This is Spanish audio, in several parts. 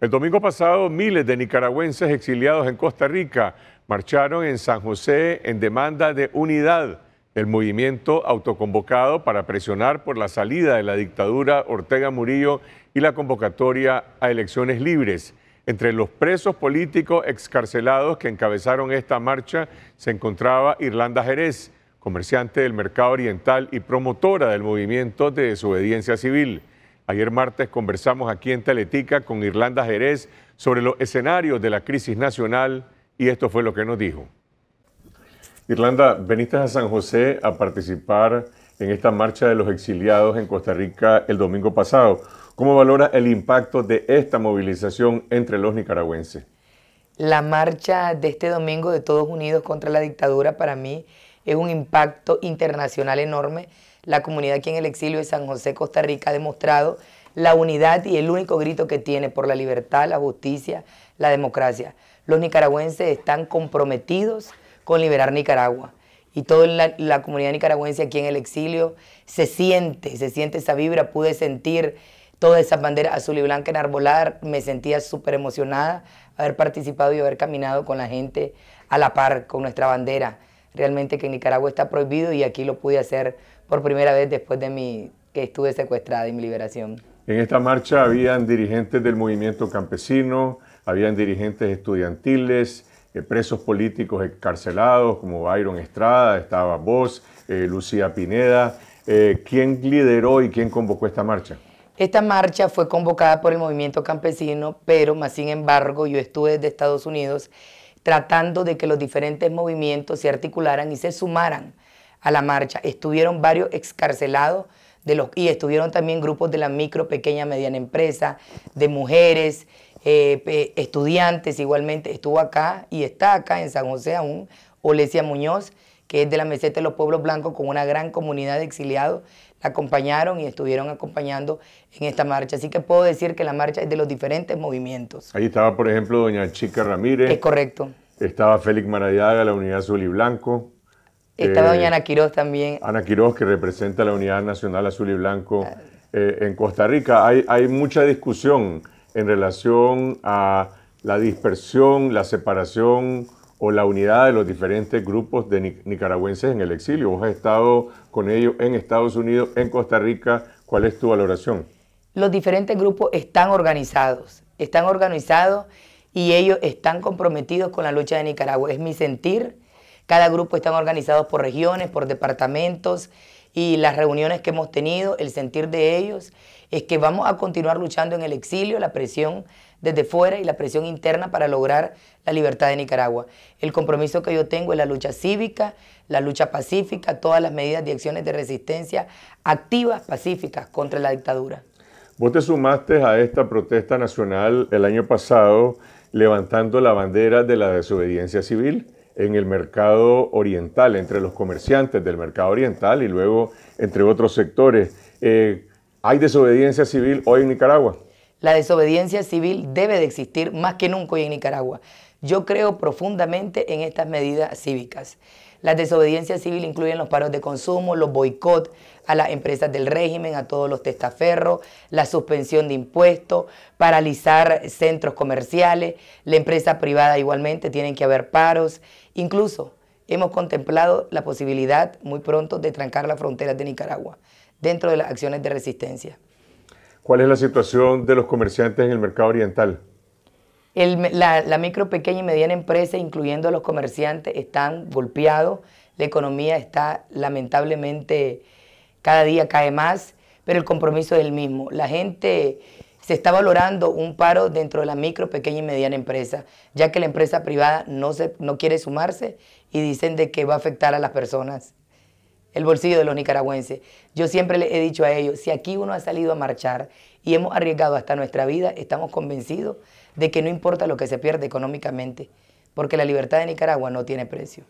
El domingo pasado, miles de nicaragüenses exiliados en Costa Rica marcharon en San José en demanda de unidad, el movimiento autoconvocado para presionar por la salida de la dictadura Ortega Murillo y la convocatoria a elecciones libres. Entre los presos políticos excarcelados que encabezaron esta marcha se encontraba Irlanda Jerez, comerciante del mercado oriental y promotora del movimiento de desobediencia civil. Ayer martes conversamos aquí en Teletica con Irlanda Jerez sobre los escenarios de la crisis nacional y esto fue lo que nos dijo. Irlanda, veniste a San José a participar en esta marcha de los exiliados en Costa Rica el domingo pasado. ¿Cómo valora el impacto de esta movilización entre los nicaragüenses? La marcha de este domingo de Todos Unidos contra la dictadura para mí es un impacto internacional enorme la comunidad aquí en el exilio de San José, Costa Rica, ha demostrado la unidad y el único grito que tiene por la libertad, la justicia, la democracia. Los nicaragüenses están comprometidos con liberar Nicaragua. Y toda la, comunidad nicaragüense aquí en el exilio se siente, se siente esa vibra. Pude sentir toda esa bandera azul y blanca enarbolar. Me sentía súper emocionada haber participado y haber caminado con la gente a la par, con nuestra bandera. Realmente que en Nicaragua está prohibido y aquí lo pude hacer por primera vez después de mi, que estuve secuestrada y mi liberación. En esta marcha habían dirigentes del movimiento campesino, habían dirigentes estudiantiles, eh, presos políticos encarcelados como Byron Estrada, estaba vos, eh, Lucía Pineda. Eh, ¿Quién lideró y quién convocó esta marcha? Esta marcha fue convocada por el movimiento campesino, pero más sin embargo yo estuve desde Estados Unidos tratando de que los diferentes movimientos se articularan y se sumaran a la marcha. Estuvieron varios excarcelados de los, y estuvieron también grupos de la micro, pequeña, mediana empresa, de mujeres, eh, estudiantes igualmente. Estuvo acá y está acá en San José aún Olesia Muñoz, que es de la meseta de los pueblos blancos, con una gran comunidad de exiliados, la acompañaron y estuvieron acompañando en esta marcha. Así que puedo decir que la marcha es de los diferentes movimientos. Ahí estaba, por ejemplo, doña Chica Ramírez. Es correcto. Estaba Félix Maradiaga, la Unidad Azul y Blanco. Estaba doña eh, Ana Quiroz también. Ana Quiroz, que representa la Unidad Nacional Azul y Blanco ah. eh, en Costa Rica. Hay, hay mucha discusión en relación a la dispersión, la separación o la unidad de los diferentes grupos de nicaragüenses en el exilio. Vos has estado con ellos en Estados Unidos, en Costa Rica. ¿Cuál es tu valoración? Los diferentes grupos están organizados, están organizados y ellos están comprometidos con la lucha de Nicaragua. Es mi sentir cada grupo están organizados por regiones, por departamentos y las reuniones que hemos tenido, el sentir de ellos es que vamos a continuar luchando en el exilio, la presión desde fuera y la presión interna para lograr la libertad de Nicaragua. El compromiso que yo tengo es la lucha cívica, la lucha pacífica, todas las medidas y acciones de resistencia activas, pacíficas contra la dictadura. Vos te sumaste a esta protesta nacional el año pasado levantando la bandera de la desobediencia civil en el mercado oriental, entre los comerciantes del mercado oriental y luego entre otros sectores. Eh, ¿Hay desobediencia civil hoy en Nicaragua? La desobediencia civil debe de existir más que nunca hoy en Nicaragua. Yo creo profundamente en estas medidas cívicas. La desobediencia civil incluyen los paros de consumo, los boicots, a las empresas del régimen, a todos los testaferros, la suspensión de impuestos, paralizar centros comerciales, la empresa privada igualmente, tienen que haber paros. Incluso hemos contemplado la posibilidad muy pronto de trancar las fronteras de Nicaragua dentro de las acciones de resistencia. ¿Cuál es la situación de los comerciantes en el mercado oriental? la, la, micro, pequeña y mediana empresa, incluyendo a los comerciantes, están golpeados. La economía está lamentablemente cada día cae más, pero el compromiso es el mismo. La gente se está valorando un paro dentro de la micro, pequeña y mediana empresa, ya que la empresa privada no, se, no quiere sumarse y dicen de que va a afectar a las personas, el bolsillo de los nicaragüenses. Yo siempre les he dicho a ellos, si aquí uno ha salido a marchar y hemos arriesgado hasta nuestra vida, estamos convencidos de que no importa lo que se pierde económicamente, porque la libertad de Nicaragua no tiene precio.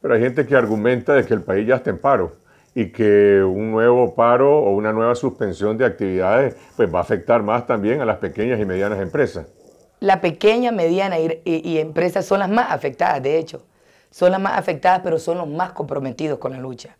Pero hay gente que argumenta de que el país ya está en paro y que un nuevo paro o una nueva suspensión de actividades pues va a afectar más también a las pequeñas y medianas empresas. Las pequeñas, mediana y, empresas son las más afectadas, de hecho. Son las más afectadas, pero son los más comprometidos con la lucha.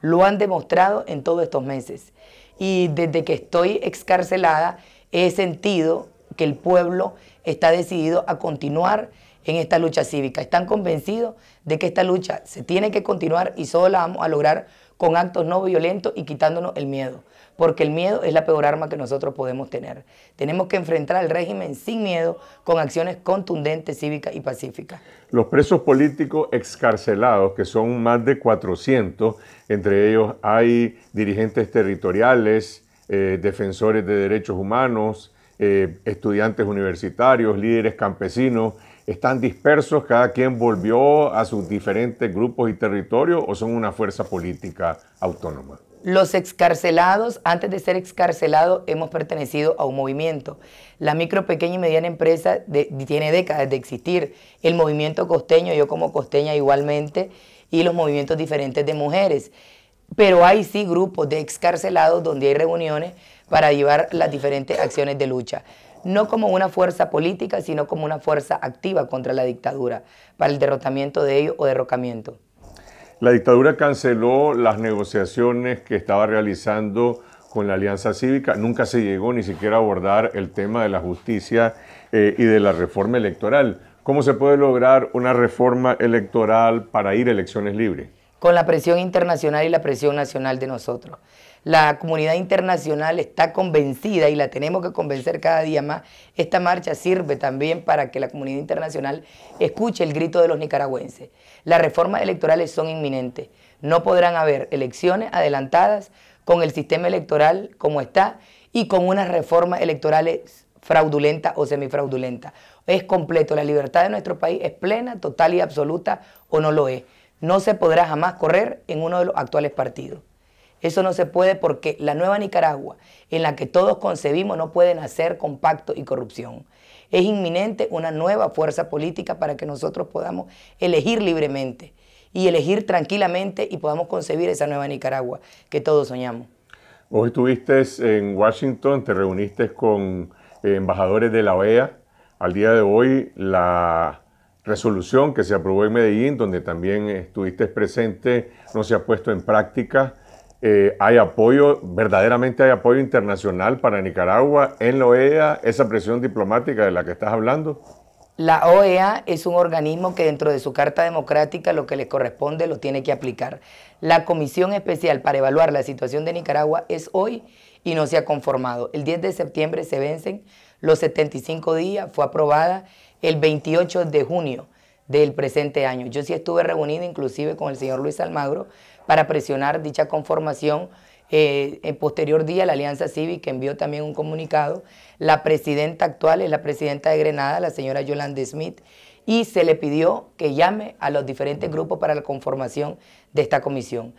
Lo han demostrado en todos estos meses. Y desde que estoy excarcelada, he sentido que el pueblo está decidido a continuar en esta lucha cívica. Están convencidos de que esta lucha se tiene que continuar y solo la vamos a lograr con actos no violentos y quitándonos el miedo, porque el miedo es la peor arma que nosotros podemos tener. Tenemos que enfrentar al régimen sin miedo, con acciones contundentes, cívicas y pacíficas. Los presos políticos excarcelados, que son más de 400, entre ellos hay dirigentes territoriales, eh, defensores de derechos humanos, eh, estudiantes universitarios, líderes campesinos, ¿Están dispersos? ¿Cada quien volvió a sus diferentes grupos y territorios o son una fuerza política autónoma? Los excarcelados, antes de ser excarcelados, hemos pertenecido a un movimiento. La micro, pequeña y mediana empresa tiene décadas de existir. El movimiento costeño, yo como costeña igualmente, y los movimientos diferentes de mujeres. Pero hay sí grupos de excarcelados donde hay reuniones para llevar las diferentes acciones de lucha no como una fuerza política, sino como una fuerza activa contra la dictadura, para el derrotamiento de ellos o derrocamiento. La dictadura canceló las negociaciones que estaba realizando con la Alianza Cívica. Nunca se llegó ni siquiera a abordar el tema de la justicia eh, y de la reforma electoral. ¿Cómo se puede lograr una reforma electoral para ir a elecciones libres? Con la presión internacional y la presión nacional de nosotros. La comunidad internacional está convencida y la tenemos que convencer cada día más. Esta marcha sirve también para que la comunidad internacional escuche el grito de los nicaragüenses. Las reformas electorales son inminentes. No podrán haber elecciones adelantadas con el sistema electoral como está y con unas reformas electorales fraudulentas o semifraudulentas. Es completo, la libertad de nuestro país es plena, total y absoluta o no lo es. No se podrá jamás correr en uno de los actuales partidos. Eso no se puede porque la nueva Nicaragua, en la que todos concebimos, no puede nacer con pacto y corrupción. Es inminente una nueva fuerza política para que nosotros podamos elegir libremente y elegir tranquilamente y podamos concebir esa nueva Nicaragua que todos soñamos. Hoy estuviste en Washington, te reuniste con eh, embajadores de la OEA. Al día de hoy, la resolución que se aprobó en Medellín, donde también estuviste presente, no se ha puesto en práctica. Eh, hay apoyo, verdaderamente hay apoyo internacional para Nicaragua en la OEA, esa presión diplomática de la que estás hablando? La OEA es un organismo que dentro de su Carta Democrática lo que le corresponde lo tiene que aplicar. La Comisión Especial para evaluar la situación de Nicaragua es hoy y no se ha conformado. El 10 de septiembre se vencen los 75 días, fue aprobada el 28 de junio del presente año. Yo sí estuve reunido inclusive con el señor Luis Almagro, para presionar dicha conformación. Eh, en posterior día, la Alianza Cívica envió también un comunicado. La presidenta actual es la presidenta de Grenada, la señora Yolanda Smith, y se le pidió que llame a los diferentes grupos para la conformación de esta comisión.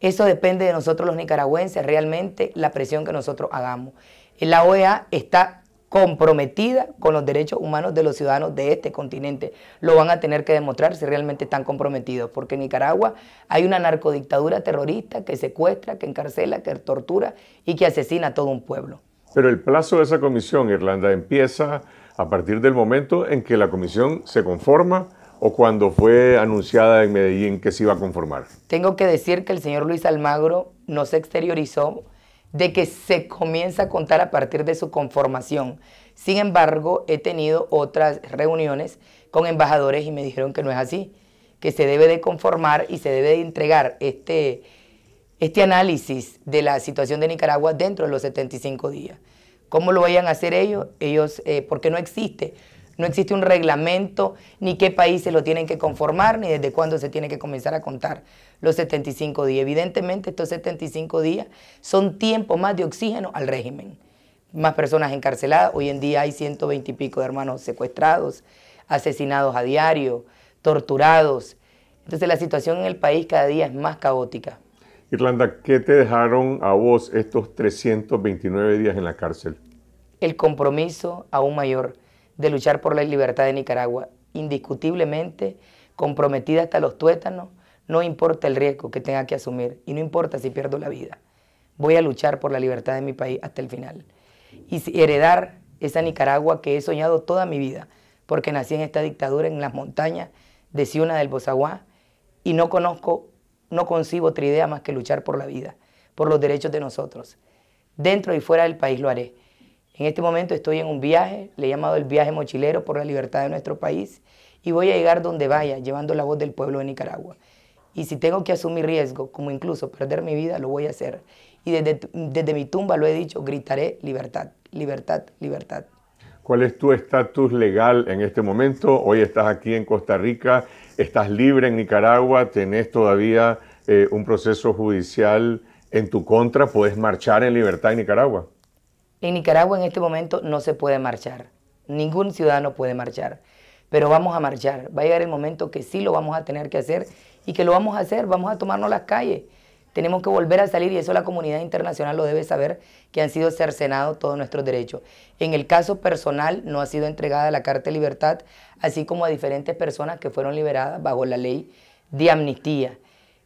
Eso depende de nosotros los nicaragüenses, realmente la presión que nosotros hagamos. La OEA está comprometida con los derechos humanos de los ciudadanos de este continente. Lo van a tener que demostrar si realmente están comprometidos, porque en Nicaragua hay una narcodictadura terrorista que secuestra, que encarcela, que tortura y que asesina a todo un pueblo. Pero el plazo de esa comisión, Irlanda, empieza a partir del momento en que la comisión se conforma o cuando fue anunciada en Medellín que se iba a conformar. Tengo que decir que el señor Luis Almagro no se exteriorizó de que se comienza a contar a partir de su conformación. Sin embargo, he tenido otras reuniones con embajadores y me dijeron que no es así, que se debe de conformar y se debe de entregar este, este análisis de la situación de Nicaragua dentro de los 75 días. ¿Cómo lo vayan a hacer ellos? Ellos, eh, porque no existe no existe un reglamento, ni qué países lo tienen que conformar, ni desde cuándo se tiene que comenzar a contar los 75 días. Evidentemente, estos 75 días son tiempo más de oxígeno al régimen. Más personas encarceladas. Hoy en día hay 120 y pico de hermanos secuestrados, asesinados a diario, torturados. Entonces, la situación en el país cada día es más caótica. Irlanda, ¿qué te dejaron a vos estos 329 días en la cárcel? El compromiso aún mayor de luchar por la libertad de Nicaragua, indiscutiblemente comprometida hasta los tuétanos, no importa el riesgo que tenga que asumir y no importa si pierdo la vida. Voy a luchar por la libertad de mi país hasta el final. Y heredar esa Nicaragua que he soñado toda mi vida, porque nací en esta dictadura en las montañas de Ciuna del Bozaguá y no conozco, no concibo otra idea más que luchar por la vida, por los derechos de nosotros. Dentro y fuera del país lo haré. En este momento estoy en un viaje, le he llamado el viaje mochilero por la libertad de nuestro país y voy a llegar donde vaya, llevando la voz del pueblo de Nicaragua. Y si tengo que asumir riesgo, como incluso perder mi vida, lo voy a hacer. Y desde, desde mi tumba lo he dicho, gritaré libertad, libertad, libertad. ¿Cuál es tu estatus legal en este momento? Hoy estás aquí en Costa Rica, estás libre en Nicaragua, tenés todavía eh, un proceso judicial en tu contra, puedes marchar en libertad en Nicaragua. En Nicaragua en este momento no se puede marchar. Ningún ciudadano puede marchar. Pero vamos a marchar. Va a llegar el momento que sí lo vamos a tener que hacer y que lo vamos a hacer. Vamos a tomarnos las calles. Tenemos que volver a salir y eso la comunidad internacional lo debe saber, que han sido cercenados todos nuestros derechos. En el caso personal no ha sido entregada la Carta de Libertad, así como a diferentes personas que fueron liberadas bajo la ley de amnistía.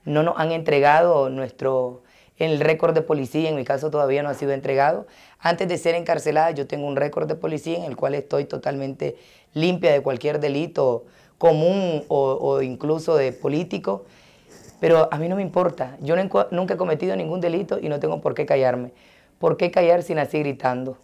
No nos han entregado nuestro el récord de policía, en mi caso todavía no ha sido entregado. Antes de ser encarcelada yo tengo un récord de policía en el cual estoy totalmente limpia de cualquier delito común o, incluso de político, pero a mí no me importa, yo nunca he cometido ningún delito y no tengo por qué callarme. ¿Por qué callar si así gritando?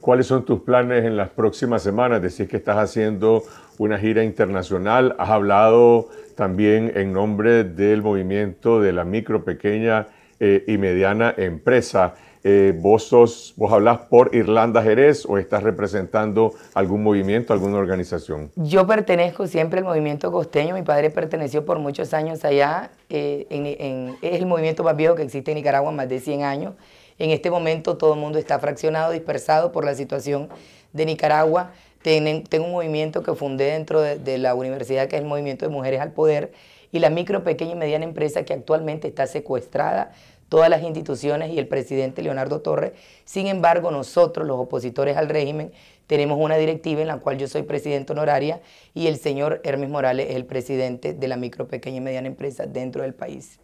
¿Cuáles son tus planes en las próximas semanas? Decís que estás haciendo una gira internacional, has hablado también en nombre del movimiento de la micro, pequeña eh, y mediana empresa. Eh, vos, sos, ¿Vos hablas por Irlanda Jerez o estás representando algún movimiento, alguna organización? Yo pertenezco siempre al movimiento costeño. Mi padre perteneció por muchos años allá. Eh, en, es el movimiento más viejo que existe en Nicaragua, más de 100 años. En este momento todo el mundo está fraccionado, dispersado por la situación de Nicaragua. tengo un movimiento que fundé dentro de, de la universidad, que es el Movimiento de Mujeres al Poder, y la micro, pequeña y mediana empresa que actualmente está secuestrada, todas las instituciones y el presidente Leonardo Torres. Sin embargo, nosotros, los opositores al régimen, tenemos una directiva en la cual yo soy presidente honoraria y el señor Hermes Morales es el presidente de la micro, pequeña y mediana empresa dentro del país.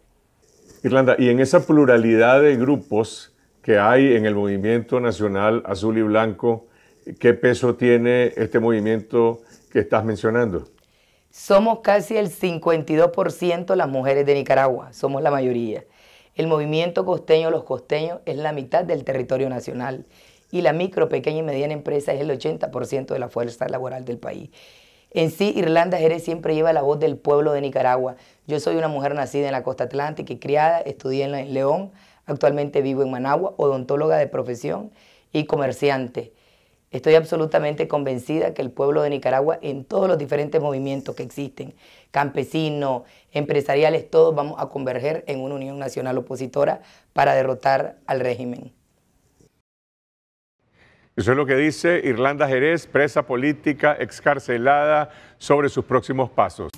Irlanda, y en esa pluralidad de grupos que hay en el movimiento nacional azul y blanco, ¿qué peso tiene este movimiento que estás mencionando? Somos casi el 52% las mujeres de Nicaragua, somos la mayoría. El movimiento costeño, los costeños, es la mitad del territorio nacional y la micro, pequeña y mediana empresa es el 80% de la fuerza laboral del país. En sí, Irlanda Jerez siempre lleva la voz del pueblo de Nicaragua. Yo soy una mujer nacida en la costa atlántica y criada, estudié en León, actualmente vivo en Managua, odontóloga de profesión y comerciante. Estoy absolutamente convencida que el pueblo de Nicaragua, en todos los diferentes movimientos que existen, campesinos, empresariales, todos vamos a converger en una unión nacional opositora para derrotar al régimen. Eso es lo que dice Irlanda Jerez, presa política excarcelada sobre sus próximos pasos.